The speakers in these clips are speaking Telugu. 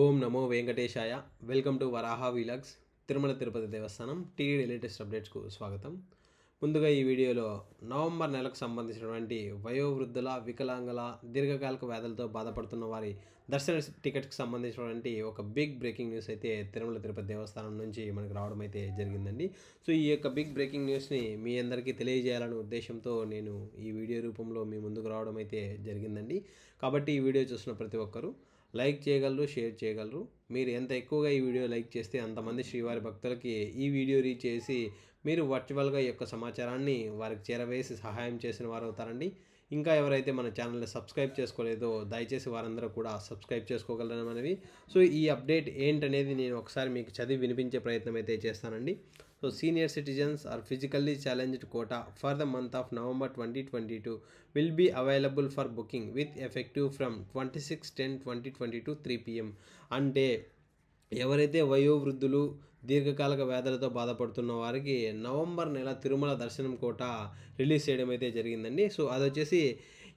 ఓం నమో వెంకటేశాయ welcome to Varaha vlogs Tirumala Tirupati Devasthanam TD latest అప్డేట్స్కు స్వాగతం ముందుగా ఈ వీడియోలో నవంబర్ నెలకు సంబంధించినటువంటి వయోవృద్ధుల వికలాంగుల దీర్ఘకాలిక వ్యాధులతో బాధపడుతున్న వారి దర్శన టికెట్కి సంబంధించినటువంటి ఒక బిగ్ బ్రేకింగ్ న్యూస్ అయితే తిరుమల తిరుపతి దేవస్థానం నుంచి మనకు రావడం అయితే జరిగిందండి సో ఈ యొక్క బిగ్ బ్రేకింగ్ న్యూస్ని మీ అందరికీ తెలియజేయాలనే ఉద్దేశంతో నేను ఈ వీడియో రూపంలో మీ ముందుకు రావడం అయితే జరిగిందండి కాబట్టి ఈ వీడియో చూసిన ప్రతి ఒక్కరూ లైక్ చేయగలరు షేర్ చేయగలరు మీరు ఎంత ఎక్కువగా ఈ వీడియో లైక్ చేస్తే అంతమంది శ్రీవారి భక్తులకి ఈ వీడియో రీచ్ చేసి మీరు వర్చువల్గా ఈ యొక్క సమాచారాన్ని వారికి చేరవేసి సహాయం చేసిన వారు అవుతారండి ఇంకా ఎవరైతే మన ఛానల్ని సబ్స్క్రైబ్ చేసుకోలేదో దయచేసి వారందరూ కూడా సబ్స్క్రైబ్ అనేవి సో ఈ అప్డేట్ ఏంటనేది నేను ఒకసారి మీకు చదివి వినిపించే ప్రయత్నం అయితే చేస్తానండి So senior citizens or physically challenged quota for the month of November 2022 will be available for booking with effective from 26 10 2022 3 pm and day ఎవరైతే వయోవృద్ధులు దీర్ఘకాలిక వ్యాధులతో బాధపడుతున్న వారికి నవంబర్ నెల తిరుమల దర్శనం కోట రిలీజ్ చేయడం అయితే జరిగిందండి సో అది వచ్చేసి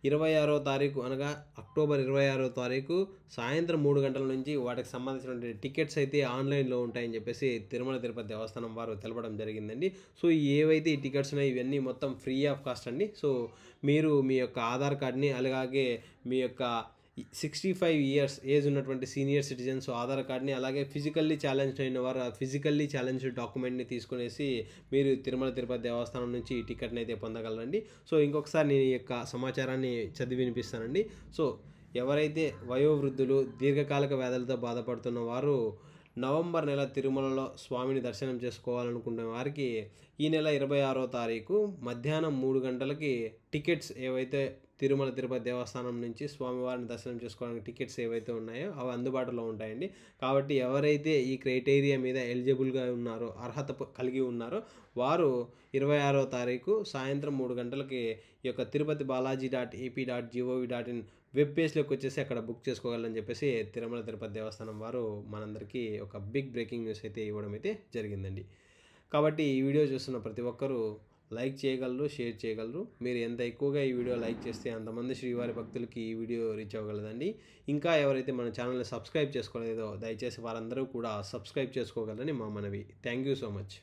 ఇరవై ఆరో తారీఖు అనగా అక్టోబర్ ఇరవై ఆరో తారీఖు సాయంత్రం మూడు గంటల నుంచి వాటికి సంబంధించినటువంటి టికెట్స్ అయితే ఆన్లైన్లో ఉంటాయని చెప్పేసి తిరుమల తిరుపతి దేవస్థానం వారు తెలపడం జరిగిందండి సో ఏవైతే ఈ టికెట్స్ ఉన్నాయో ఇవన్నీ మొత్తం ఫ్రీ ఆఫ్ కాస్ట్ అండి సో మీరు మీ యొక్క ఆధార్ కార్డ్ని అలాగే మీ యొక్క సిక్స్టీ ఫైవ్ ఇయర్స్ ఏజ్ ఉన్నటువంటి సీనియర్ సిటిజన్స్ ఆధార్ కార్డ్ని అలాగే ఫిజికల్లీ ఛాలెంజ్ అయిన వారు ఆ ఫిజికల్లీ ఛాలెంజ్ డాక్యుమెంట్ని తీసుకునేసి మీరు తిరుమల తిరుపతి దేవస్థానం నుంచి ఈ టికెట్ని అయితే పొందగలరండి సో ఇంకొకసారి నేను ఈ యొక్క సమాచారాన్ని చదివి వినిపిస్తానండి సో ఎవరైతే వయోవృద్ధులు దీర్ఘకాలిక వ్యాధులతో బాధపడుతున్న వారు నవంబర్ నెల తిరుమలలో స్వామిని దర్శనం చేసుకోవాలనుకునే వారికి ఈ నెల ఇరవై ఆరో తారీఖు మధ్యాహ్నం మూడు గంటలకి టికెట్స్ ఏవైతే తిరుమల తిరుపతి దేవస్థానం నుంచి స్వామివారిని దర్శనం చేసుకోవడానికి టికెట్స్ ఏవైతే ఉన్నాయో అవి అందుబాటులో ఉంటాయండి కాబట్టి ఎవరైతే ఈ క్రైటీరియా మీద ఎలిజిబుల్గా ఉన్నారో అర్హత కలిగి ఉన్నారో వారు ఇరవై ఆరో తారీఖు సాయంత్రం మూడు గంటలకి ఈ యొక్క Tirupati Balaji dot AP dot gov dot in web పేజ్లోకి వచ్చేసి అక్కడ బుక్ చేసుకోగలని చెప్పేసి తిరుమల తిరుపతి దేవస్థానం వారు మనందరికీ ఒక బిగ్ బ్రేకింగ్ న్యూస్ అయితే ఇవ్వడం అయితే జరిగిందండి కాబట్టి ఈ వీడియో చూస్తున్న ప్రతి ఒక్కరూ లైక్ చేయగలరు షేర్ చేయగలరు మీరు ఎంత ఎక్కువగా ఈ వీడియో లైక్ చేస్తే అంతమంది శ్రీవారి భక్తులకి ఈ వీడియో రీచ్ అవ్వగలదండి ఇంకా ఎవరైతే మన ఛానల్ని సబ్స్క్రైబ్ చేసుకోలేదో దయచేసి వారందరూ కూడా సబ్స్క్రైబ్ చేసుకోగలరని మా మనవి థ్యాంక్ యూ సో మచ్